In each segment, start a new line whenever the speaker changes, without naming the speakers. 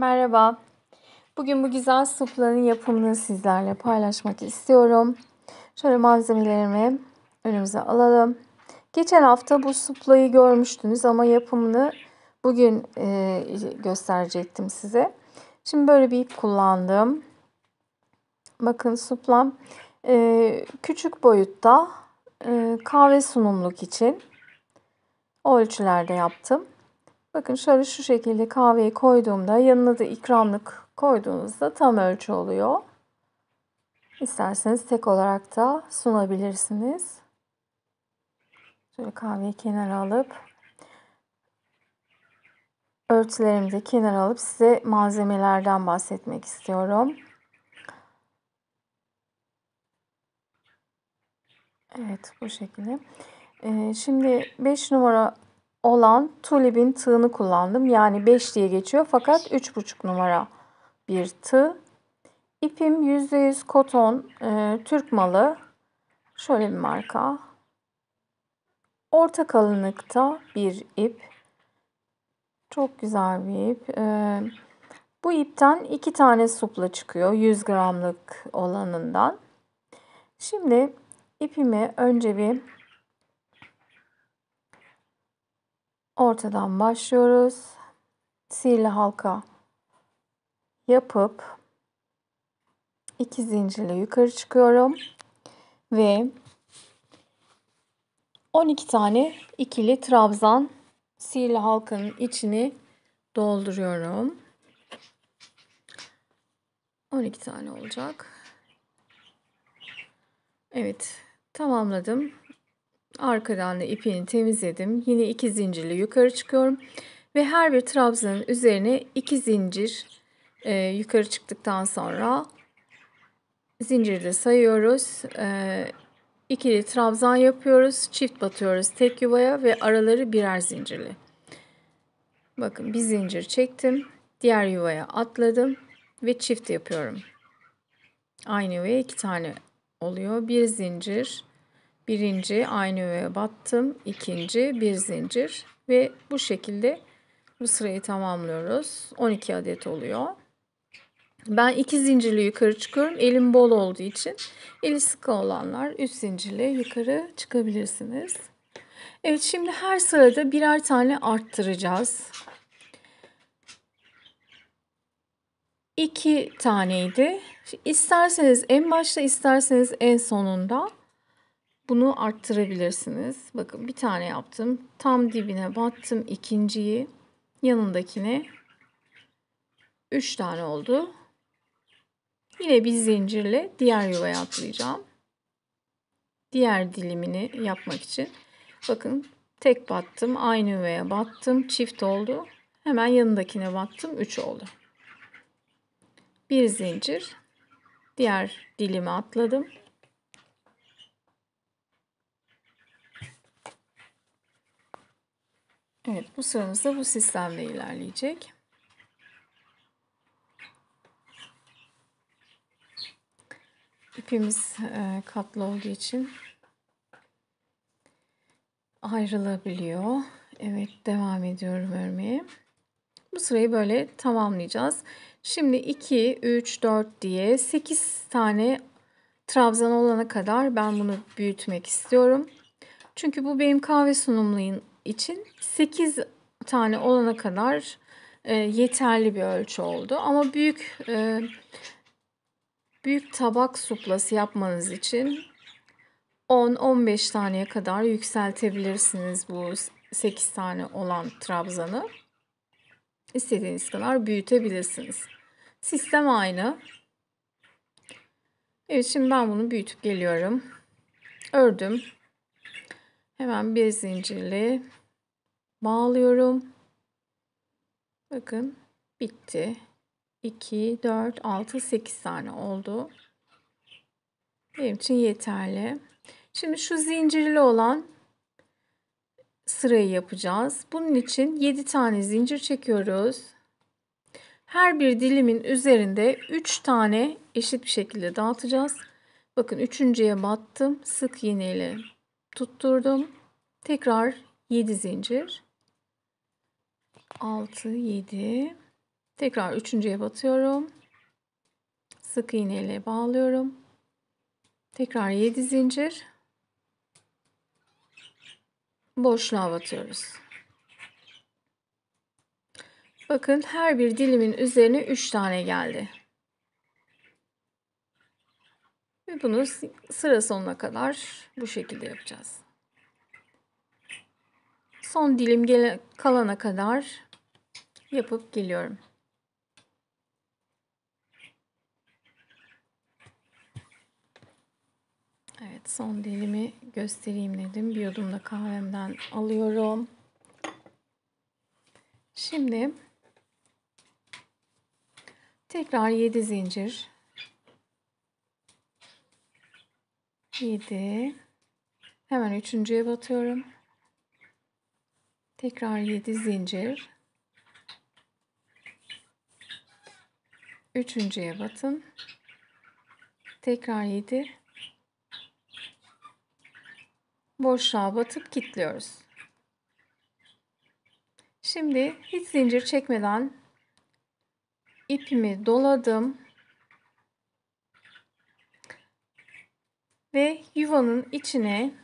Merhaba. Bugün bu güzel suplanın yapımını sizlerle paylaşmak istiyorum. Şöyle malzemelerimi önümüze alalım. Geçen hafta bu suplayı görmüştünüz ama yapımını bugün e, gösterecektim size. Şimdi böyle bir ip kullandım. Bakın suplam e, küçük boyutta e, kahve sunumluk için o ölçülerde yaptım. Bakın şöyle şu şekilde kahveyi koyduğumda yanına da ikramlık koyduğunuzda tam ölçü oluyor. İsterseniz tek olarak da sunabilirsiniz. Şöyle kahveyi kenara alıp örtülerimi de kenara alıp size malzemelerden bahsetmek istiyorum. Evet bu şekilde. Ee, şimdi 5 numara olan tulibin tığını kullandım. Yani 5 diye geçiyor fakat 3,5 numara bir tığ. İpim %100 koton e, Türk malı. Şöyle bir marka. Orta kalınlıkta bir ip. Çok güzel bir ip. E, bu ipten iki tane supla çıkıyor. 100 gramlık olanından. Şimdi ipimi önce bir ortadan başlıyoruz. Sihirli halka yapıp iki zincirle yukarı çıkıyorum ve 12 tane ikili trabzan sihirli halkanın içini dolduruyorum. 12 tane olacak. Evet, tamamladım. Arkadan ipini temizledim. Yine iki zincirle yukarı çıkıyorum. Ve her bir trabzanın üzerine iki zincir e, yukarı çıktıktan sonra zinciri sayıyoruz. E, ikili trabzan yapıyoruz. Çift batıyoruz tek yuvaya ve araları birer zincirli. Bakın bir zincir çektim. Diğer yuvaya atladım ve çift yapıyorum. Aynı yuvaya iki tane oluyor. Bir zincir Birinci aynı öğe battım. ikinci bir zincir ve bu şekilde bu sırayı tamamlıyoruz. 12 adet oluyor. Ben iki zincirli yukarı çıkıyorum. Elim bol olduğu için eli sıkı olanlar 3 zincirle yukarı çıkabilirsiniz. Evet şimdi her sırada birer tane arttıracağız. 2 taneydi. İsterseniz en başta isterseniz en sonunda bunu arttırabilirsiniz. Bakın bir tane yaptım. Tam dibine battım ikinciyi. Yanındakine üç tane oldu. Yine bir zincirle diğer yuvaya atlayacağım. Diğer dilimini yapmak için. Bakın tek battım. Aynı yuvaya battım. Çift oldu. Hemen yanındakine battım. üç oldu. Bir zincir. Diğer dilimi atladım. Evet, bu sıramız da bu sistemle ilerleyecek. İpimiz e, katlı olduğu için ayrılabiliyor. Evet, devam ediyorum örmeye. Bu sırayı böyle tamamlayacağız. Şimdi 2, 3, 4 diye 8 tane trabzan olana kadar ben bunu büyütmek istiyorum. Çünkü bu benim kahve sunumluğun için 8 tane olana kadar e, yeterli bir ölçü oldu. Ama büyük e, büyük tabak suplası yapmanız için 10-15 taneye kadar yükseltebilirsiniz bu 8 tane olan trabzanı. İstediğiniz kadar büyütebilirsiniz. Sistem aynı. Evet şimdi ben bunu büyütüp geliyorum. Ördüm. Hemen bir zincirle bağlıyorum. Bakın bitti. 2, 4, 6, 8 tane oldu. Benim için yeterli. Şimdi şu zincirli olan sırayı yapacağız. Bunun için 7 tane zincir çekiyoruz. Her bir dilimin üzerinde 3 tane eşit bir şekilde dağıtacağız. Bakın üçüncüye battım. Sık iğneyle tutturdum. Tekrar 7 zincir. 6 7 tekrar üçüncüye batıyorum. Sık iğne ile bağlıyorum. Tekrar 7 zincir. Boşluğa batıyoruz. Bakın her bir dilimin üzerine 3 tane geldi. Ve bunu sıra sonuna kadar bu şekilde yapacağız. Son dilim gele, kalana kadar yapıp geliyorum. Evet son dilimi göstereyim dedim. Bir yudum da kahvemden alıyorum. Şimdi tekrar 7 zincir 7 hemen üçüncüye batıyorum. Tekrar 7 zincir. Üçüncüye batın. Tekrar 7. Boşluğa batıp kilitliyoruz. Şimdi hiç zincir çekmeden ipimi doladım. Ve yuvanın içine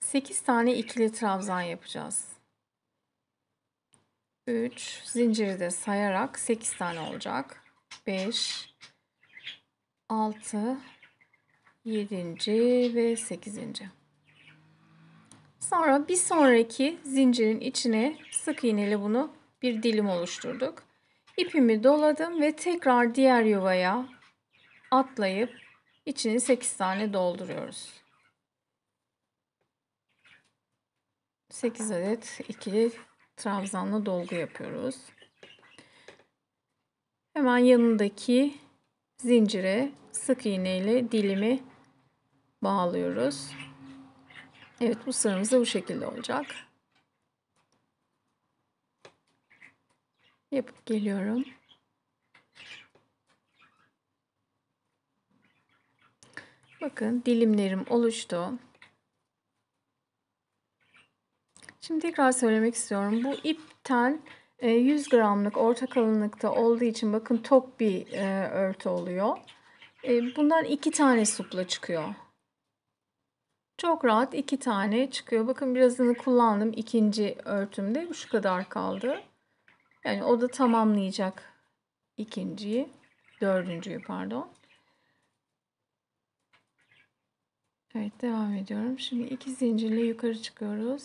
8 tane ikili trabzan yapacağız. 3 zinciri de sayarak 8 tane olacak. 5 6 7. ve 8. Sonra bir sonraki zincirin içine sık iğneli bunu bir dilim oluşturduk. İpimi doladım ve tekrar diğer yuvaya atlayıp İçini 8 tane dolduruyoruz. 8 adet ikili trabzanlı dolgu yapıyoruz. Hemen yanındaki zincire sık iğne ile dilimi bağlıyoruz. Evet bu sıramız da bu şekilde olacak. Yapıp geliyorum. Bakın dilimlerim oluştu. Şimdi tekrar söylemek istiyorum. Bu ipten 100 gramlık orta kalınlıkta olduğu için bakın tok bir e, örtü oluyor. E, bundan iki tane supla çıkıyor. Çok rahat iki tane çıkıyor. Bakın birazını kullandım ikinci örtümde. Şu kadar kaldı. Yani o da tamamlayacak ikinciyi. Dördüncüyü pardon. Evet devam ediyorum. Şimdi iki zincirle yukarı çıkıyoruz.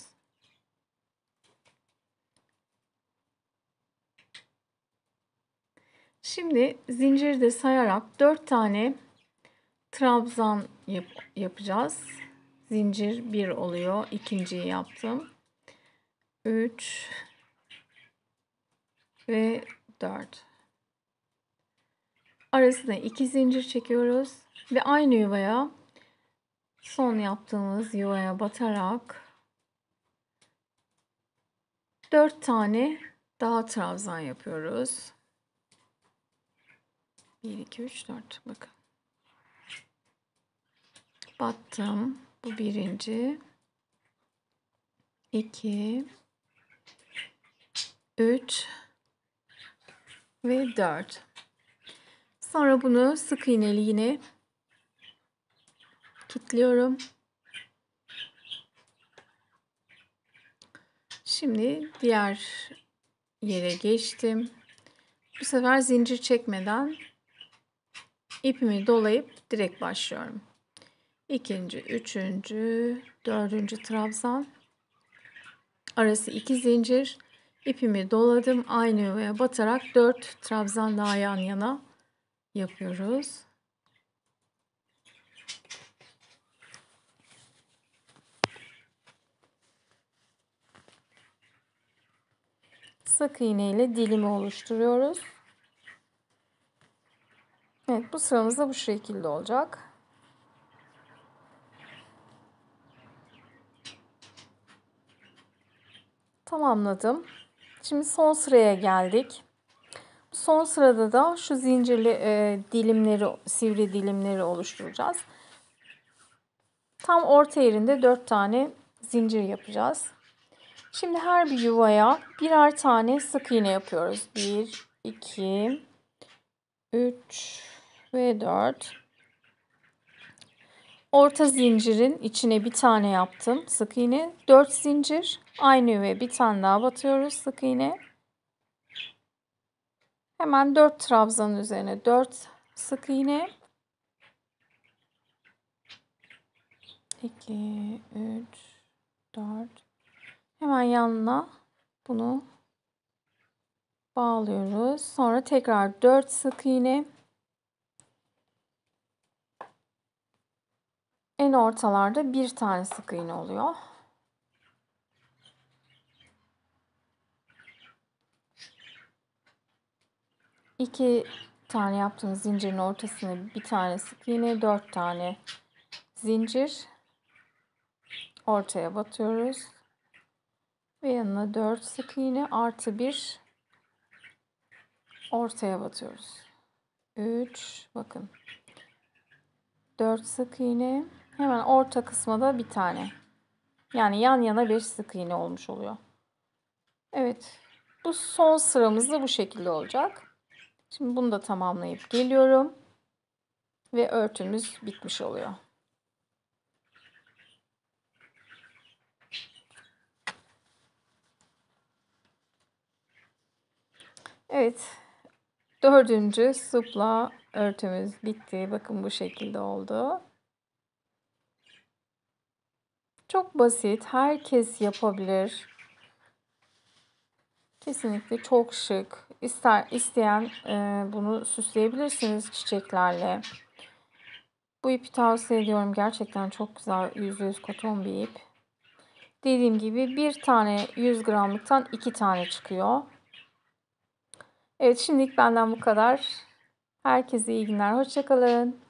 Şimdi zinciri de sayarak 4 tane trabzan yap yapacağız. Zincir 1 oluyor. İkinciyi yaptım. 3 ve 4. Arasına 2 zincir çekiyoruz ve aynı yuvaya son yaptığımız yuvaya batarak 4 tane daha trabzan yapıyoruz. 1, 2, 3, 4. Bakın. Battım. Bu birinci. 2, 3 ve 4. Sonra bunu sık iğneli yine kilitliyorum. Şimdi diğer yere geçtim. Bu sefer zincir çekmeden ipimi dolayıp direkt başlıyorum. İkinci, üçüncü, dördüncü trabzan. Arası iki zincir. İpimi doladım. Aynı yuvaya batarak dört trabzan daha yan yana yapıyoruz. sık iğne ile dilimi oluşturuyoruz. Evet bu sıramız da bu şekilde olacak. Tamamladım. Şimdi son sıraya geldik. Son sırada da şu zincirli e, dilimleri, sivri dilimleri oluşturacağız. Tam orta yerinde 4 tane zincir yapacağız. Şimdi her bir yuvaya birer tane sık iğne yapıyoruz. 1, 2, 3 ve 4. Orta zincirin içine bir tane yaptım. Sık iğne. 4 zincir. Aynı yuvaya bir tane daha batıyoruz. Sık iğne. Hemen 4 trabzanın üzerine 4 sık iğne. 2, 3, 4, Hemen yanına bunu bağlıyoruz. Sonra tekrar 4 sık iğne. En ortalarda bir tane sık iğne oluyor. İki tane yaptığınız zincirin ortasına bir tane sık iğne, dört tane zincir ortaya batıyoruz. Ve yanına 4 sık iğne artı 1 ortaya batıyoruz. 3 bakın. 4 sık iğne. Hemen orta kısma da bir tane. Yani yan yana 5 sık iğne olmuş oluyor. Evet. Bu son sıramız da bu şekilde olacak. Şimdi bunu da tamamlayıp geliyorum. Ve örtümüz bitmiş oluyor. Evet. Dördüncü supla örtümüz bitti. Bakın bu şekilde oldu. Çok basit. Herkes yapabilir. Kesinlikle çok şık. İster isteyen e, bunu süsleyebilirsiniz çiçeklerle. Bu ipi tavsiye ediyorum. Gerçekten çok güzel %100 koton bir ip. Dediğim gibi bir tane 100 gramlıktan iki tane çıkıyor. Evet şimdilik benden bu kadar. Herkese iyi günler. Hoşçakalın.